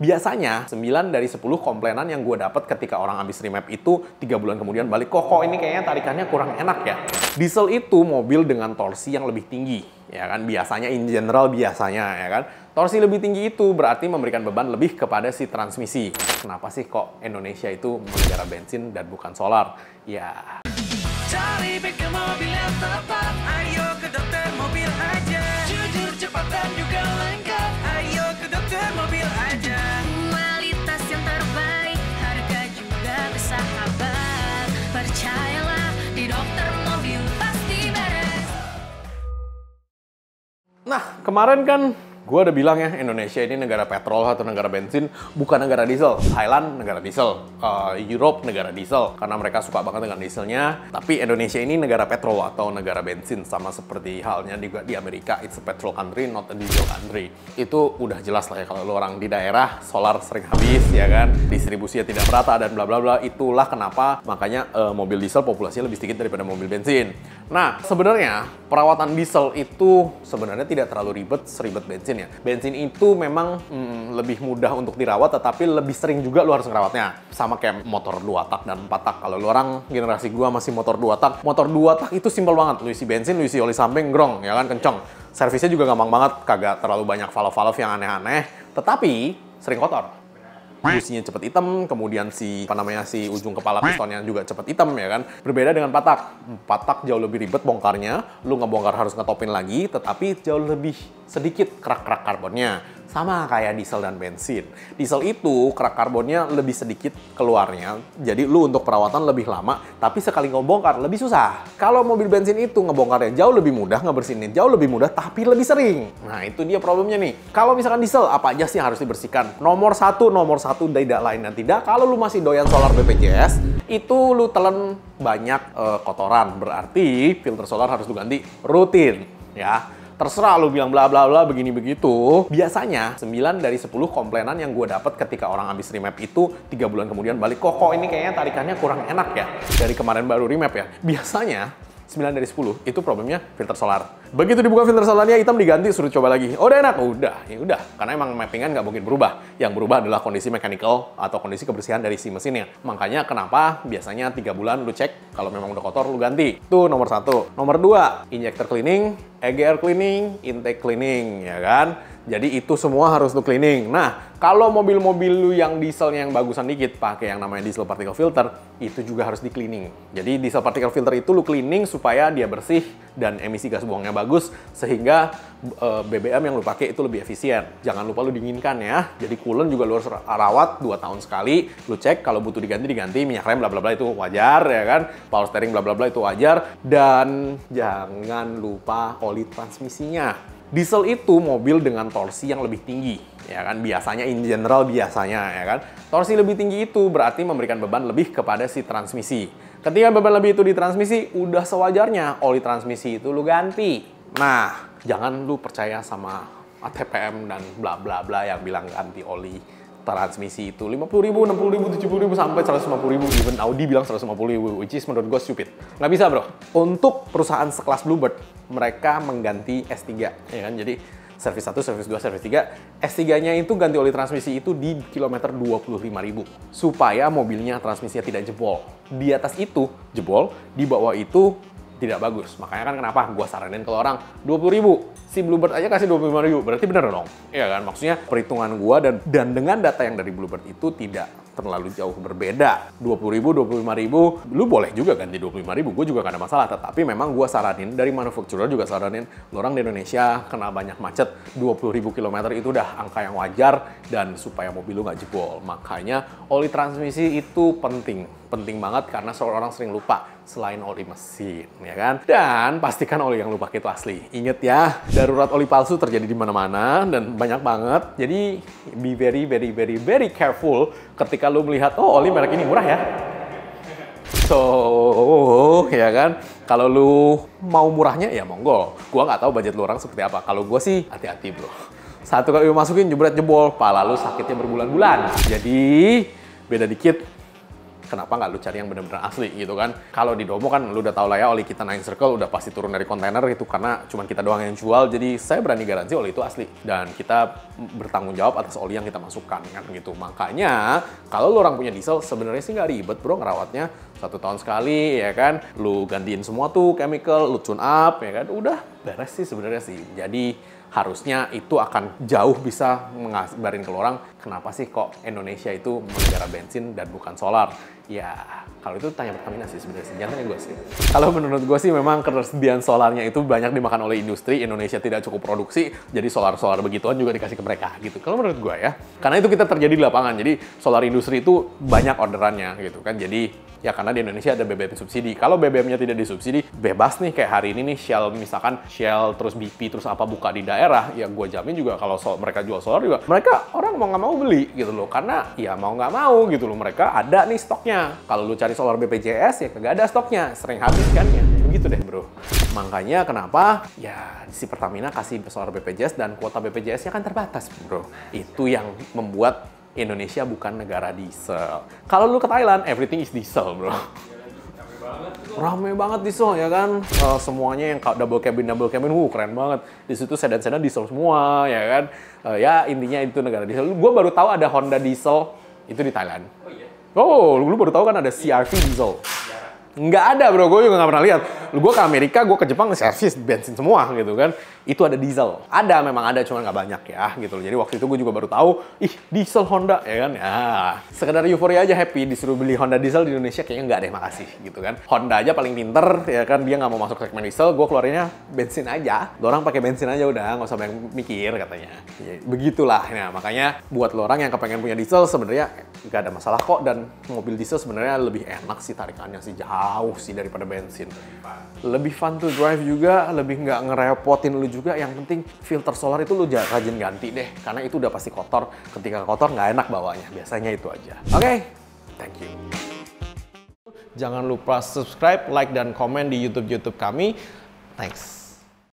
Biasanya 9 dari 10 komplainan yang gue dapat ketika orang habis remap itu tiga bulan kemudian balik kok kok ini kayaknya tarikannya kurang enak ya. Diesel itu mobil dengan torsi yang lebih tinggi ya kan biasanya in general biasanya ya kan. Torsi lebih tinggi itu berarti memberikan beban lebih kepada si transmisi. Kenapa sih kok Indonesia itu negara bensin dan bukan solar? Ya. Cari mobil yang tepat Nah, kemarin kan gue udah bilang ya Indonesia ini negara petrol atau negara bensin bukan negara diesel Thailand negara diesel uh, Europe negara diesel karena mereka suka banget dengan dieselnya tapi Indonesia ini negara petrol atau negara bensin sama seperti halnya juga di Amerika it's a petrol country not a diesel country itu udah jelas lah ya kalau lu orang di daerah solar sering habis ya kan distribusinya tidak merata dan bla bla bla itulah kenapa makanya uh, mobil diesel populasinya lebih sedikit daripada mobil bensin Nah, sebenarnya perawatan diesel itu sebenarnya tidak terlalu ribet seribet bensin ya. Bensin itu memang hmm, lebih mudah untuk dirawat tetapi lebih sering juga lo harus ngerawatnya. Sama kayak motor dua tak dan empat tak. Kalau lo orang generasi gua masih motor dua tak, motor dua tak itu simpel banget. Lo isi bensin, lo isi oli samping, grong, ya kan kenceng. Servisnya juga gampang banget, kagak terlalu banyak valve-valve yang aneh-aneh. Tetapi sering kotor businya cepat hitam, kemudian si apa namanya si ujung kepala pistonnya juga cepat hitam ya kan. Berbeda dengan patak. Hmm, patak jauh lebih ribet bongkarnya, lu ngebongkar harus ngetopin lagi, tetapi jauh lebih sedikit kerak-kerak karbonnya. Sama kayak diesel dan bensin. Diesel itu kerak karbonnya lebih sedikit keluarnya, jadi lu untuk perawatan lebih lama, tapi sekali ngebongkar lebih susah. Kalau mobil bensin itu ngebongkarnya jauh lebih mudah, ngebersihinnya jauh lebih mudah, tapi lebih sering. Nah itu dia problemnya nih. Kalau misalkan diesel, apa aja sih yang harus dibersihkan? Nomor satu, nomor satu tidak lain dan tidak. Kalau lu masih doyan solar BPJS, itu lu telan banyak e, kotoran. Berarti filter solar harus lu ganti rutin ya terserah lu bilang bla bla bla begini begitu. Biasanya 9 dari 10 komplainan yang gue dapat ketika orang habis remap itu tiga bulan kemudian balik kok kok ini kayaknya tarikannya kurang enak ya dari kemarin baru remap ya. Biasanya 9 dari 10 itu problemnya filter solar. Begitu dibuka filter salahnya hitam diganti suruh coba lagi. Oh, udah enak, udah, ya udah. Karena emang mappingan nggak mungkin berubah. Yang berubah adalah kondisi mechanical atau kondisi kebersihan dari si mesinnya. Makanya kenapa biasanya tiga bulan lu cek kalau memang udah kotor lu ganti. Itu nomor satu. Nomor dua, injector cleaning, EGR cleaning, intake cleaning, ya kan? Jadi itu semua harus lu cleaning. Nah, kalau mobil-mobil lu yang dieselnya yang bagusan dikit, pakai yang namanya diesel particle filter, itu juga harus di cleaning. Jadi diesel particle filter itu lu cleaning supaya dia bersih dan emisi gas buangnya bagus bagus sehingga e, eh, BBM yang lu pakai itu lebih efisien. Jangan lupa lu dinginkan ya. Jadi coolant juga lu harus rawat 2 tahun sekali. Lu cek kalau butuh diganti diganti minyak rem bla bla bla itu wajar ya kan. Power steering bla bla bla itu wajar dan jangan lupa oli transmisinya. Diesel itu mobil dengan torsi yang lebih tinggi, ya kan? Biasanya in general biasanya ya kan. Torsi lebih tinggi itu berarti memberikan beban lebih kepada si transmisi. Ketika beban lebih itu di transmisi, udah sewajarnya oli oh, transmisi itu lu ganti. Nah, jangan lu percaya sama ATPM dan bla bla bla yang bilang ganti oli transmisi itu 50 ribu, 60 ribu, 70 ribu, sampai 150 ribu. Even Audi bilang 150 ribu, which is menurut gue stupid. Nggak bisa bro. Untuk perusahaan sekelas Bluebird, mereka mengganti S3. Ya kan? Jadi Service 1, Service 2, Service 3. S3-nya itu ganti oli transmisi itu di kilometer 25.000 supaya mobilnya transmisinya tidak jebol. Di atas itu jebol, di bawah itu tidak bagus. Makanya kan kenapa gue saranin kalau orang puluh ribu. Si Bluebird aja kasih lima ribu. Berarti bener dong. Iya kan? Maksudnya perhitungan gue dan, dan dengan data yang dari Bluebird itu tidak terlalu jauh berbeda. 20 ribu, 25 ribu, lu boleh juga ganti 25 ribu, gue juga gak ada masalah. Tetapi memang gue saranin, dari manufacturer juga saranin, lu orang di Indonesia kena banyak macet, 20 ribu kilometer itu udah angka yang wajar, dan supaya mobil lu gak jebol. Makanya oli transmisi itu penting, penting banget karena seorang sering lupa selain oli mesin, ya kan? Dan pastikan oli yang lu pakai itu asli. Ingat ya, darurat oli palsu terjadi di mana-mana dan banyak banget. Jadi be very very very very careful ketika lu melihat oh oli merek ini murah ya. So, ya kan? Kalau lu mau murahnya ya monggo. Gua nggak tahu budget lu orang seperti apa. Kalau gua sih hati-hati, Bro. Satu kali lu masukin jebret jebol, pala lu sakitnya berbulan-bulan. Jadi beda dikit kenapa nggak lu cari yang bener-bener asli gitu kan kalau di Domo kan lu udah tau lah ya oli kita Nine Circle udah pasti turun dari kontainer gitu karena cuman kita doang yang jual jadi saya berani garansi oli itu asli dan kita bertanggung jawab atas oli yang kita masukkan kan gitu makanya kalau lu orang punya diesel sebenarnya sih nggak ribet bro ngerawatnya satu tahun sekali ya kan lu gantiin semua tuh chemical lu tune up ya kan udah beres sih sebenarnya sih jadi harusnya itu akan jauh bisa mengabarin ke orang kenapa sih kok Indonesia itu negara bensin dan bukan solar ya kalau itu tanya Pertamina sih sebenarnya sih, jangan tanya gue sih. Kalau menurut gue sih memang ketersediaan solarnya itu banyak dimakan oleh industri, Indonesia tidak cukup produksi, jadi solar-solar begituan juga dikasih ke mereka gitu. Kalau menurut gue ya, karena itu kita terjadi di lapangan, jadi solar industri itu banyak orderannya gitu kan, jadi ya karena di Indonesia ada BBM subsidi. Kalau BBM-nya tidak disubsidi, bebas nih kayak hari ini nih Shell misalkan Shell terus BP terus apa buka di daerah, ya gue jamin juga kalau so mereka jual solar juga, mereka orang mau nggak mau beli gitu loh, karena ya mau nggak mau gitu loh mereka ada nih stoknya stoknya. Kalau lu cari solar BPJS ya kagak ada stoknya, sering habis kan ya. Begitu deh bro. Makanya kenapa ya si Pertamina kasih solar BPJS dan kuota BPJS-nya kan terbatas bro. Itu yang membuat Indonesia bukan negara diesel. Kalau lu ke Thailand, everything is diesel bro rame banget diesel ya kan uh, semuanya yang double cabin double cabin wuh keren banget di situ sedan sedan diesel semua ya kan uh, ya intinya itu negara diesel gue baru tahu ada Honda diesel itu di Thailand oh, iya. Oh, lu baru tahu kan ada CRV diesel. Nggak ada bro, gue juga nggak pernah lihat. Gue ke Amerika, gue ke Jepang servis bensin semua gitu kan. Itu ada diesel. Ada memang ada, cuma nggak banyak ya gitu loh. Jadi waktu itu gue juga baru tahu, ih diesel Honda ya kan. Ya, sekedar euforia aja happy disuruh beli Honda diesel di Indonesia kayaknya nggak deh makasih gitu kan. Honda aja paling pinter ya kan dia nggak mau masuk segmen diesel, gue keluarinnya bensin aja. orang pakai bensin aja udah, nggak usah banyak mikir katanya. Ya, begitulah. Nah makanya buat lo orang yang kepengen punya diesel sebenarnya nggak ada masalah kok dan mobil diesel sebenarnya lebih enak sih tarikannya sih jahat jauh sih daripada bensin. Lebih fun to drive juga, lebih nggak ngerepotin lu juga. Yang penting filter solar itu lu rajin ganti deh, karena itu udah pasti kotor. Ketika kotor nggak enak bawanya, biasanya itu aja. Oke, okay, thank you. Jangan lupa subscribe, like, dan komen di YouTube-YouTube kami. Thanks.